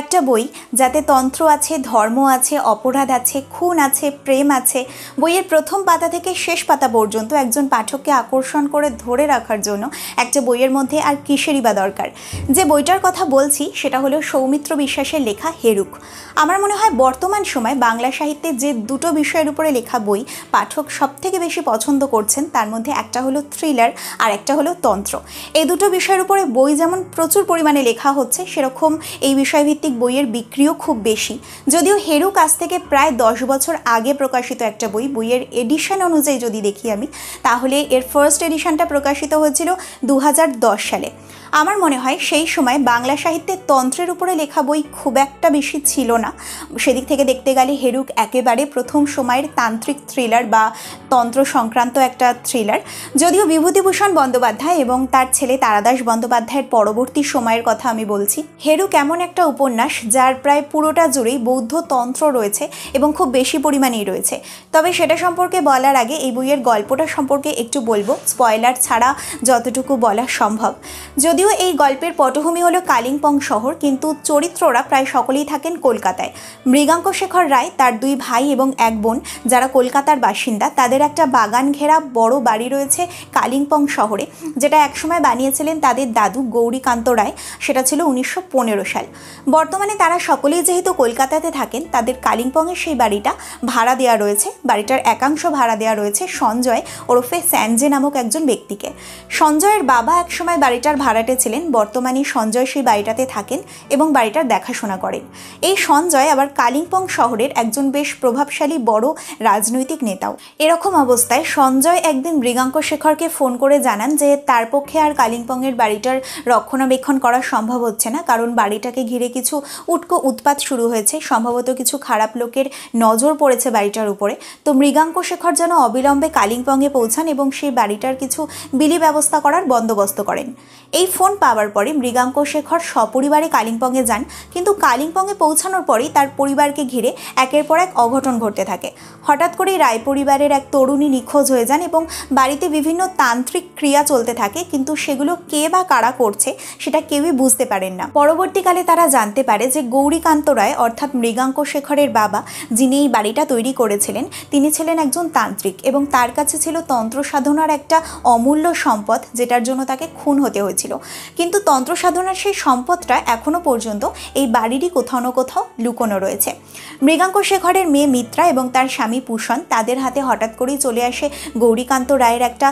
একটা বই যাতে তন্ত্র আছে ধর্ম আছে অপরাধ আছে খুন আছে প্রেম আছে বইয়ের প্রথম পাতা থেকে শেষ পাতা পর্যন্ত একজন পাঠককে আকর্ষণ করে ধরে রাখার জন্য একটা বইয়ের মধ্যে আর কিসেরই বা দরকার যে বইটার কথা বলছি সেটা হলো সৌমিত্র বিশ্বাসের লেখা হেরুক আমার মনে হয় বর্তমান সময় বাংলা সাহিত্যে যে দুটো বিষয়ের উপরে লেখা বই পাঠক সবথেকে বেশি পছন্দ করছেন তার মধ্যে একটা হলো থ্রিলার আর একটা হলো তন্ত্র এই দুটো বিষয়ের উপরে বই যেমন প্রচুর পরিমাণে লেখা হচ্ছে সেরকম এই বিষয় ভিত্তিক বইয়ের বিক্রিও খুব বেশি যদিও হেরু কাছ থেকে প্রায় দশ বছর আগে প্রকাশিত একটা বই বইয়ের এডিশন অনুযায়ী যদি দেখি আমি তাহলে এর ফার্স্ট এডিশনটা প্রকাশিত হয়েছিল দু সালে আমার মনে হয় সেই সময় বাংলা সাহিত্যে তন্ত্রের উপরে লেখা বই খুব একটা বেশি ছিল না সেদিক থেকে দেখতে গেলে হেরুক একেবারে প্রথম সময়ের তান্ত্রিক থ্রিলার বা তন্ত্র সংক্রান্ত একটা থ্রিলার যদিও বিভূতিভূষণ বন্দ্যোপাধ্যায় এবং তার ছেলে তারাদাস বন্দ্যোপাধ্যায়ের পরবর্তী সময়ের কথা আমি বলছি হেরু এমন একটা উপ উপন্যাস যার প্রায় পুরোটা জুড়েই বৌদ্ধ তন্ত্র রয়েছে এবং খুব বেশি পরিমাণেই রয়েছে তবে সেটা সম্পর্কে বলার আগে এই বইয়ের গল্পটা সম্পর্কে একটু বলবো স্পয়লার ছাড়া যতটুকু বলা সম্ভব যদিও এই গল্পের পটভূমি হলো কালিম্পং শহর কিন্তু চরিত্ররা প্রায় সকলেই থাকেন কলকাতায় মৃগাঙ্ক শেখর রায় তার দুই ভাই এবং এক বোন যারা কলকাতার বাসিন্দা তাদের একটা বাগান ঘেরা বড় বাড়ি রয়েছে কালিম্পং শহরে যেটা একসময় বানিয়েছিলেন তাদের দাদু গৌরীকান্ত রায় সেটা ছিল উনিশশো সাল বর্তমানে তারা সকলেই যেহেতু কলকাতাতে থাকেন তাদের কালিম্পংয়ের সেই বাড়িটা ভাড়া দেওয়া রয়েছে বাড়িটার একাংশ ভাড়া দেওয়া রয়েছে সঞ্জয় ওরফে স্যানজে নামক একজন ব্যক্তিকে সঞ্জয়ের বাবা একসময় বাড়িটার ভাড়াটে ছিলেন বর্তমানে সঞ্জয় সেই বাড়িটাতে থাকেন এবং বাড়িটার দেখাশোনা করেন এই সঞ্জয় আবার কালিম্পং শহরের একজন বেশ প্রভাবশালী বড় রাজনৈতিক নেতাও এরকম অবস্থায় সঞ্জয় একদিন মৃগাঙ্ক শেখরকে ফোন করে জানান যে তার পক্ষে আর কালিম্পংয়ের বাড়িটার রক্ষণাবেক্ষণ করা সম্ভব হচ্ছে না কারণ বাড়িটাকে ঘিরে কিছু কিছু উটকো উৎপাত শুরু হয়েছে সম্ভবত কিছু খারাপ লোকের নজর পড়েছে বাড়িটার উপরে তো মৃগাঙ্ক শেখর যেন অবিলম্বে কালিম্পংয়ে পৌঁছান এবং সেই বাড়িটার কিছু বিলি ব্যবস্থা করার বন্দোবস্ত করেন এই ফোন পাওয়ার পরে মৃগাঙ্ক শেখর সপরিবারে কালিম্পংয়ে যান কিন্তু কালিম্পংয়ে পৌঁছানোর পরেই তার পরিবারকে ঘিরে একের পর এক অঘটন ঘটতে থাকে হঠাৎ করেই রায় পরিবারের এক তরুণী নিখোঁজ হয়ে যান এবং বাড়িতে বিভিন্ন তান্ত্রিক ক্রিয়া চলতে থাকে কিন্তু সেগুলো কে বা কারা করছে সেটা কেউই বুঝতে পারেন না পরবর্তীকালে তারা জানতে জানতে পারে যে গৌরীকান্ত রায় অর্থাৎ মৃগাঙ্ক শেখরের বাবা যিনি এই বাড়িটা তৈরি করেছিলেন তিনি ছিলেন একজন তান্ত্রিক এবং তার কাছে ছিল তন্ত্র সাধনার একটা অমূল্য সম্পদ যেটার জন্য তাকে খুন হতে হয়েছিল কিন্তু তন্ত্র সাধনার সেই সম্পদটা এখনও পর্যন্ত এই বাড়িরই কোথাও না কোথাও লুকোনো রয়েছে মৃগাঙ্ক শেখরের মেয়ে মিত্রা এবং তার স্বামী পুষণ তাদের হাতে হঠাৎ করেই চলে আসে গৌরীকান্ত রায়ের একটা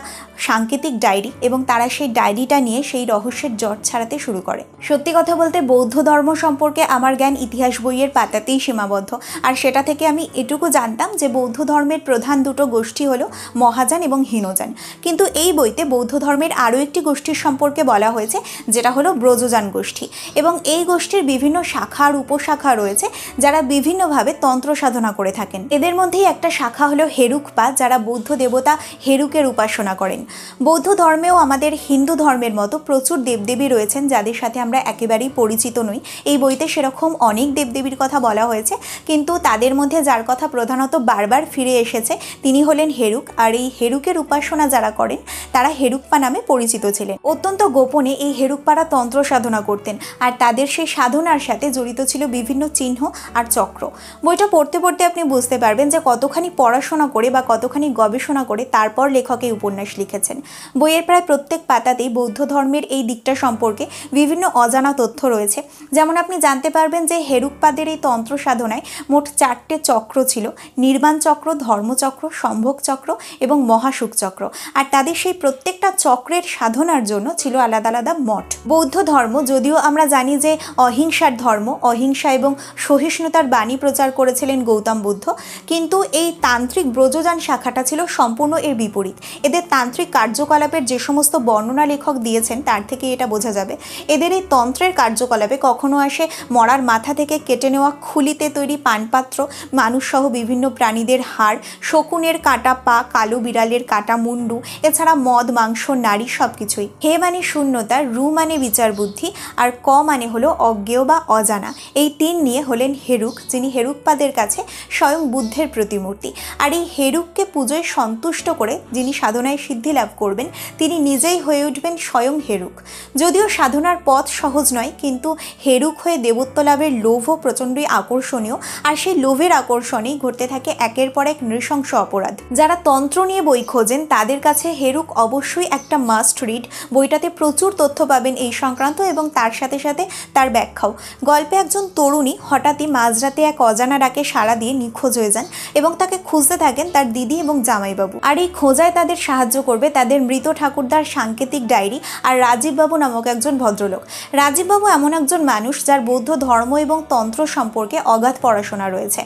সাংকেতিক ডায়েরি এবং তারা সেই ডায়েরিটা নিয়ে সেই রহস্যের জট ছাড়াতে শুরু করে সত্যি কথা বলতে বৌদ্ধ ধর্ম সম্পর্কে আমার জ্ঞান ইতিহাস বইয়ের পাতাতেই সীমাবদ্ধ আর সেটা থেকে আমি এটুকু জানতাম যে বৌদ্ধ ধর্মের প্রধান দুটো গোষ্ঠী হলো মহাযান এবং হীনযান কিন্তু এই বইতে বৌদ্ধ ধর্মের আরও একটি গোষ্ঠীর সম্পর্কে বলা হয়েছে যেটা হলো ব্রজযান গোষ্ঠী এবং এই গোষ্ঠীর বিভিন্ন শাখা আর উপশাখা রয়েছে যারা বিভিন্ন বিভিন্নভাবে তন্ত্র সাধনা করে থাকেন এদের মধ্যেই একটা শাখা হলো হেরুকপা যারা বৌদ্ধ দেবতা হেরুকের উপাসনা করেন বৌদ্ধ ধর্মেও আমাদের হিন্দু ধর্মের মতো প্রচুর দেবদেবী রয়েছেন যাদের সাথে আমরা একেবারেই পরিচিত নই এই বইতে সেরকম অনেক দেবদেবীর কথা বলা হয়েছে কিন্তু তাদের মধ্যে যার কথা প্রধানত বারবার ফিরে এসেছে তিনি হলেন হেরুক আর এই হেরুকের উপাসনা যারা করেন তারা হেরুকপা নামে পরিচিত ছিলেন অত্যন্ত গোপনে এই হেরুকপাড়া তন্ত্র সাধনা করতেন আর তাদের সেই সাধনার সাথে জড়িত ছিল বিভিন্ন চিহ্ন আর চক্র বইটা পড়তে পড়তে আপনি বুঝতে পারবেন যে কতখানি পড়াশোনা করে বা কতখানি গবেষণা করে তারপর লেখক এই উপন্যাস লিখেছেন বইয়ের প্রায় প্রত্যেক পাতাতেই বৌদ্ধ ধর্মের এই দিকটা সম্পর্কে বিভিন্ন অজানা তথ্য রয়েছে যেমন আপনি জানতে পারবেন যে হেরুকপাদের এই তন্ত্র সাধনায় মোট চারটে চক্র ছিল নির্মাণ চক্র ধর্মচক্র সম্ভোগ চক্র এবং মহাসুখ চক্র আর তাদের সেই প্রত্যেকটা চক্রের সাধনার জন্য ছিল আলাদা আলাদা মঠ বৌদ্ধ ধর্ম যদিও আমরা জানি যে অহিংসার ধর্ম অহিংসা এবং সহিষ্ণুতার বাণী প্রচার করেছিলেন গৌতম বুদ্ধ কিন্তু এই তান্ত্রিক ব্রজযান শাখাটা ছিল সম্পূর্ণ এর বিপরীত এদের তান্ত্রিক কার্যকলাপের যে সমস্ত বর্ণনা লেখক দিয়েছেন তার থেকে এটা বোঝা যাবে এদের এই তন্ত্রের কার্যকলাপে কখনো আসে মরার মাথা থেকে কেটে নেওয়া খুলিতে তৈরি পানপাত্র মানুষসহ বিভিন্ন প্রাণীদের হাড় শকুনের কাটা পা কালো বিড়ালের কাটা মুন্ডু এছাড়া মদ মাংস নারী সব কিছুই হে মানে শূন্যতা রু মানে বিচার বুদ্ধি আর ক মানে হলো অজ্ঞেয় বা অজানা এই তিন নিয়ে হলেন হেরুক যিনি হেরুকপাদের কাছে স্বয়ং বুদ্ধের প্রতিমূর্তি আর এই হেরুককে পুজোয় সন্তুষ্ট করে যিনি সাধনায় সিদ্ধি লাভ করবেন তিনি নিজেই হয়ে উঠবেন স্বয়ং হেরুক যদিও সাধনার পথ সহজ নয় কিন্তু হেরুক হয়ে দেবত্ব লাভের লোভও প্রচণ্ডই আকর্ষণীয় আর সেই লোভের আকর্ষণেই ঘটতে থাকে একের পর এক নৃশংস অপরাধ যারা তন্ত্র নিয়ে বই খোঁজেন তাদের কাছে হেরুক অবশ্যই একটা মাস্ট রিড বইটাতে প্রচুর তথ্য পাবেন এই সংক্রান্ত এবং তার সাথে সাথে তার ব্যাখ্যাও গল্পে একজন তরুণী হঠাৎই মাঝরাতে এক এক অজানা ডাকে সাড়া দিয়ে নিখোঁজ হয়ে যান এবং তাকে খুঁজতে থাকেন তার দিদি এবং জামাইবাবু আর এই খোঁজায় তাদের সাহায্য করবে তাদের মৃত ঠাকুরদার সাংকেতিক ডায়েরি আর রাজীববাবু নামক একজন ভদ্রলোক রাজীববাবু এমন একজন মানুষ যার বৌদ্ধ ধর্ম এবং তন্ত্র সম্পর্কে অগাধ পড়াশোনা রয়েছে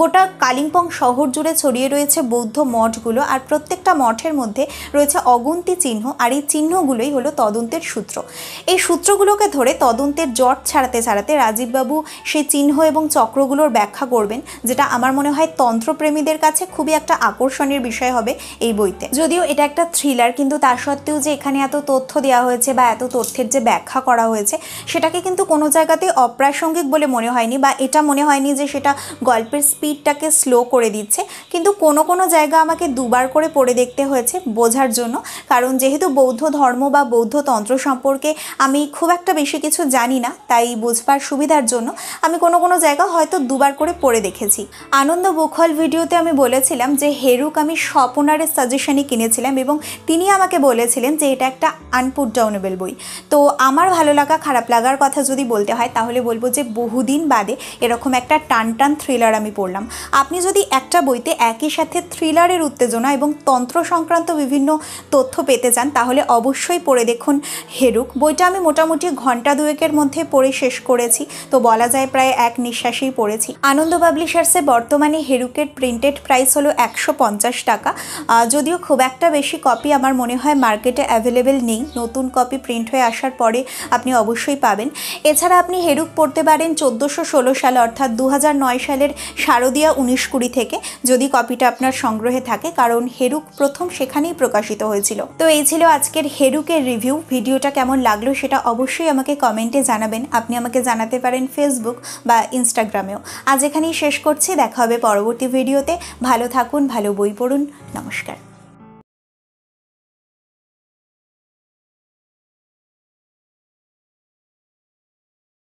গোটা কালিম্পং শহর জুড়ে ছড়িয়ে রয়েছে বৌদ্ধ মঠগুলো আর প্রত্যেকটা মঠের মধ্যে রয়েছে অগুন্তি চিহ্ন আর এই চিহ্নগুলোই হলো তদন্তের সূত্র এই সূত্রগুলোকে ধরে তদন্তের জট ছাড়াতে ছাড়াতে রাজীববাবু সেই চিহ্ন এবং চক্রগুলোর ব্যাখ্যা করবেন যেটা আমার মনে হয় তন্ত্রপ্রেমীদের কাছে খুবই একটা আকর্ষণের বিষয় হবে এই বইতে যদিও এটা একটা থ্রিলার কিন্তু তা সত্ত্বেও যে এখানে এত তথ্য দেওয়া হয়েছে বা এত তথ্যের যে ব্যাখ্যা করা হয়েছে সেটাকে কিন্তু কোনো জায়গাতেই অপ্রাসঙ্গিক বলে মনে হয়নি বা এটা মনে হয়নি যে সেটা গল্পের স্পিডটাকে স্লো করে দিচ্ছে কিন্তু কোনো কোনো জায়গা আমাকে দুবার করে পড়ে দেখতে হয়েছে বোঝার জন্য কারণ যেহেতু বৌদ্ধ ধর্ম বা বৌদ্ধ তন্ত্র সম্পর্কে আমি খুব একটা বেশি কিছু জানি না তাই বোঝবার সুবিধার জন্য আমি কোনো কোনো জায়গা হয়তো দু দুবার করে পড়ে দেখেছি আনন্দ বুখল ভিডিওতে আমি বলেছিলাম যে হেরুক আমি স্বপনারের সাজেশনই কিনেছিলাম এবং তিনি আমাকে বলেছিলেন যে এটা একটা আনপুট ডাউনেবল বই তো আমার ভালো লাগা খারাপ লাগার কথা যদি বলতে হয় তাহলে বলবো যে বহুদিন বাদে এরকম একটা টান টান থ্রিলার আমি পড়লাম আপনি যদি একটা বইতে একই সাথে থ্রিলারের উত্তেজনা এবং তন্ত্র সংক্রান্ত বিভিন্ন তথ্য পেতে চান তাহলে অবশ্যই পড়ে দেখুন হেরুক বইটা আমি মোটামুটি ঘন্টা দুয়েকের মধ্যে পড়ে শেষ করেছি তো বলা যায় প্রায় এক নিঃশ্বাসেই পড়েছি পেয়েছি আনন্দ পাবলিশার্সে বর্তমানে হেরুকের প্রিন্টেড প্রাইস হলো একশো পঞ্চাশ টাকা যদিও খুব একটা বেশি কপি আমার মনে হয় মার্কেটে অ্যাভেলেবেল নেই নতুন কপি প্রিন্ট হয়ে আসার পরে আপনি অবশ্যই পাবেন এছাড়া আপনি হেরুক পড়তে পারেন চোদ্দোশো ষোলো সাল অর্থাৎ দু সালের শারদীয়া উনিশ কুড়ি থেকে যদি কপিটা আপনার সংগ্রহে থাকে কারণ হেরুক প্রথম সেখানেই প্রকাশিত হয়েছিল তো এই ছিল আজকের হেরুকের রিভিউ ভিডিওটা কেমন লাগলো সেটা অবশ্যই আমাকে কমেন্টে জানাবেন আপনি আমাকে জানাতে পারেন ফেসবুক বা ইনস্টাগ্রামেও আজ এখানেই শেষ করছি দেখা হবে পরবর্তী ভিডিওতে ভালো থাকুন ভালো বই পড়ুন নমস্কার